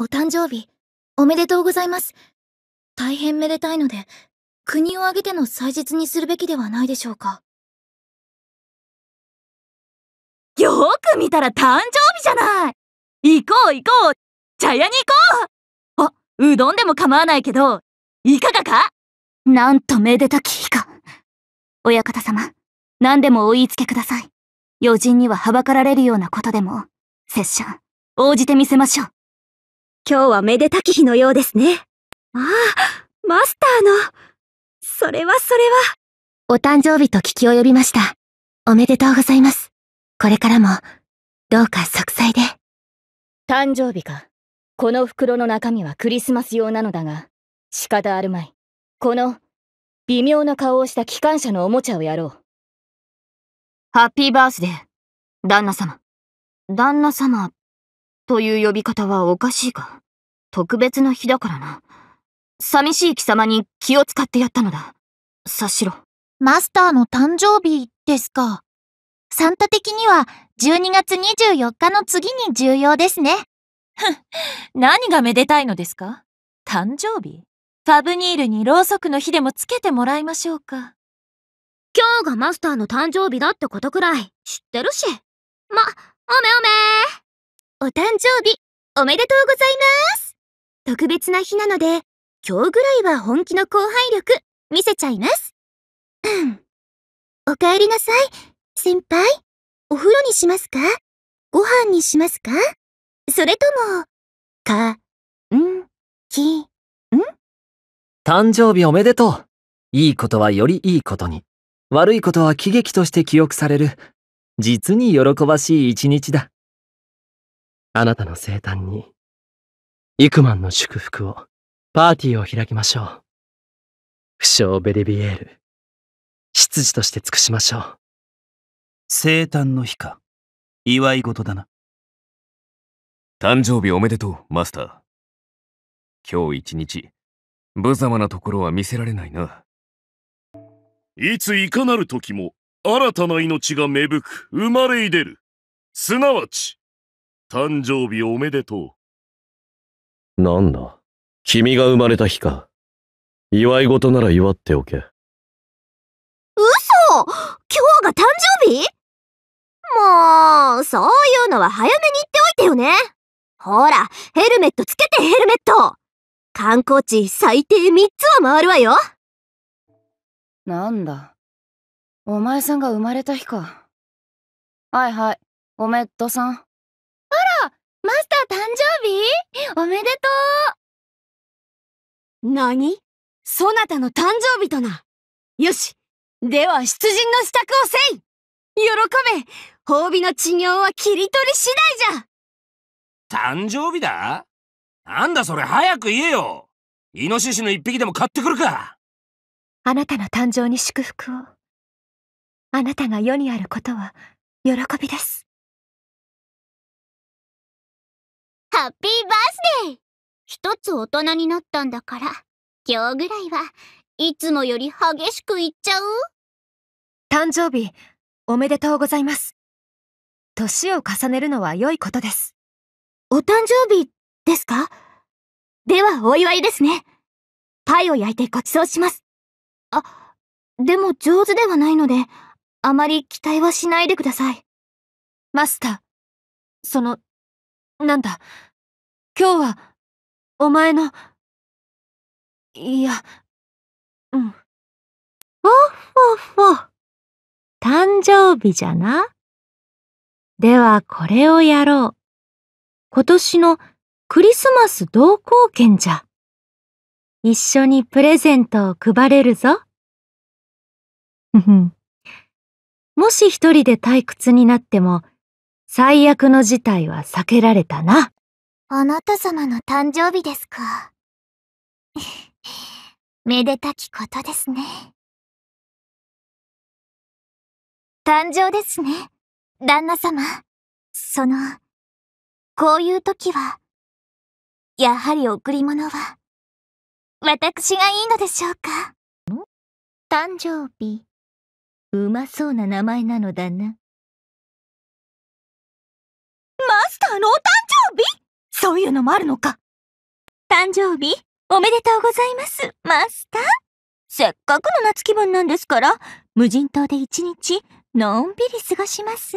お誕生日、おめでとうございます。大変めでたいので、国を挙げての祭日にするべきではないでしょうか。よく見たら誕生日じゃない行こう行こう茶屋に行こうあ、うどんでも構わないけど、いかがかなんとめでたき日か。親方様、何でもお言いつけください。余人にははばかられるようなことでも、拙者、応じてみせましょう。今日はめでたき日のようですね。ああ、マスターの。それはそれは。お誕生日と聞き及びました。おめでとうございます。これからも、どうか息災で。誕生日か。この袋の中身はクリスマス用なのだが、仕方あるまい。この、微妙な顔をした機関車のおもちゃをやろう。ハッピーバースデー、旦那様。旦那様という呼び方はおかしいが、特別な日だからな。寂しい貴様に気を使ってやったのだ。察しろ。マスターの誕生日ですか。サンタ的には12月24日の次に重要ですね。ふん、何がめでたいのですか誕生日ファブニールにろうそくの火でもつけてもらいましょうか。今日がマスターの誕生日だってことくらい知ってるし。ま、おめおめー誕生日、おめでとうございます特別な日なので、今日ぐらいは本気の後輩力、見せちゃいます。うん。お帰りなさい、先輩。お風呂にしますかご飯にしますかそれとも、か、ん、き、ん誕生日おめでとう。いいことはよりいいことに、悪いことは喜劇として記憶される、実に喜ばしい一日だ。あなたの生誕に、幾万の祝福を、パーティーを開きましょう。不詳ベリビエール、執事として尽くしましょう。生誕の日か、祝い事だな。誕生日おめでとう、マスター。今日一日、無様なところは見せられないな。いついかなる時も、新たな命が芽吹く、生まれいる。すなわち、誕生日おめでとう。なんだ、君が生まれた日か。祝い事なら祝っておけ。嘘今日が誕生日もう、そういうのは早めに言っておいてよね。ほら、ヘルメットつけてヘルメット観光地最低3つは回るわよなんだ。お前さんが生まれた日か。はいはい、おめっとさん。マスター誕生日おめでとう何そなたの誕生日とな。よしでは出陣の支度をせい喜べ褒美の治療は切り取り次第じゃ誕生日だなんだそれ早く言えよイノシシの一匹でも買ってくるかあなたの誕生に祝福を。あなたが世にあることは喜びです。ハッピーバースデー一つ大人になったんだから、今日ぐらいはいつもより激しく言っちゃう誕生日、おめでとうございます。年を重ねるのは良いことです。お誕生日ですかではお祝いですね。パイを焼いてご馳走します。あ、でも上手ではないので、あまり期待はしないでください。マスター、その、なんだ。今日は、お前の、いや、うん。おっほっほ。誕生日じゃな。ではこれをやろう。今年のクリスマス同好券じゃ。一緒にプレゼントを配れるぞ。もし一人で退屈になっても、最悪の事態は避けられたな。あなた様の誕生日ですか。めでたきことですね。誕生ですね、旦那様。その、こういう時は、やはり贈り物は、私がいいのでしょうか。誕生日。うまそうな名前なのだな。マスターのお誕そういうのもあるのか。誕生日、おめでとうございます、マスター。せっかくの夏気分なんですから、無人島で一日、のんびり過ごします